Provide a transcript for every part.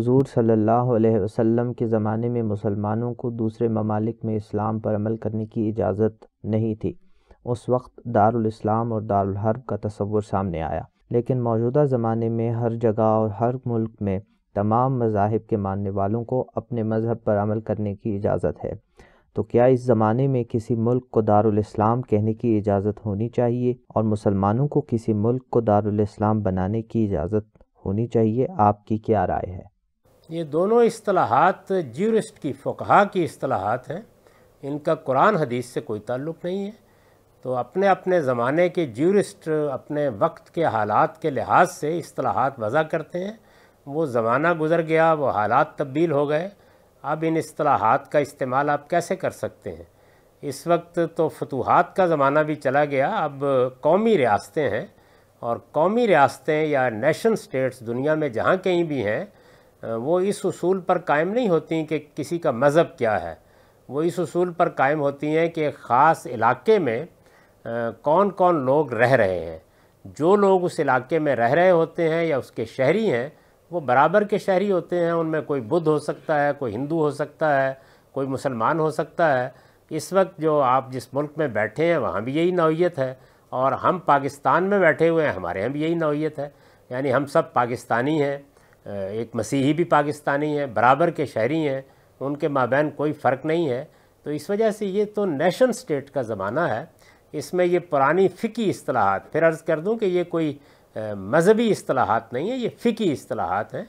हुजूर सल्लल्लाहु अलैहि वसल्लम के ज़माने में मुसलमानों को दूसरे ममालिक में इस्लाम पर अमल करने की इजाज़त नहीं थी उस वक्त दार्लाम और दारब का तस्वुर सामने आया लेकिन मौजूदा ज़माने में हर जगह और हर मुल्क में तमाम मजाहब के मानने वालों को अपने मज़हब पर अमल करने की इजाज़त है तो क्या इस ज़माने में किसी मुल्क को दार्लाम इस्लाम कहने की इजाज़त होनी चाहिए और मुसलमानों को किसी मुल्क को दार्लाम बनाने की इजाज़त होनी चाहिए आपकी क्या राय है ये दोनों असलाहत ज्यूरिस्ट की फ़ुकहा की असलाहत हैं इनका कुरान हदीस से कोई ताल्लुक़ नहीं है तो अपने अपने ज़माने के ज्यूरिस्ट अपने वक्त के हालात के लिहाज से असलाहत वज़ा करते हैं वो ज़माना गुज़र गया वो हालात तब्दील हो गए अब इन असलाहत का इस्तेमाल आप कैसे कर सकते हैं इस वक्त तो फतूहत का ज़माना भी चला गया अब कौमी रियासतें हैं और कौमी रियासतें या नेशन स्टेट्स दुनिया में जहाँ कहीं भी हैं वो इस असूल पर कायम नहीं होती कि किसी का मज़हब क्या है वो इस असूल पर कायम होती हैं कि ख़ास इलाके में कौन कौन लोग रह रहे हैं जो लोग उस इलाके में रह रहे होते हैं या उसके शहरी हैं वो बराबर के शहरी होते हैं उनमें कोई बुद्ध हो सकता है कोई हिंदू हो सकता है कोई मुसलमान हो सकता है इस वक्त जो आप जिस मुल्क में बैठे हैं वहाँ भी यही नौीयत है और हम पाकिस्तान में बैठे हुए हैं हमारे यहाँ भी यही नौीयत है यानी हम सब पाकिस्तानी हैं एक मसीही भी पाकिस्तानी हैं बराबर के शहरी हैं उनके माबेन कोई फ़र्क नहीं है तो इस वजह से ये तो नेशन स्टेट का ज़माना है इसमें ये पुरानी फ़िकी असलाहत फिर अर्ज़ कर दूँ कि ये कोई मजहबी असलाहत नहीं है ये फ़िकी असलाहत हैं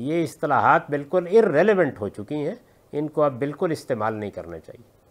ये असलाहत बिल्कुल इरेलीवेंट हो चुकी हैं इनको अब बिल्कुल इस्तेमाल नहीं करना चाहिए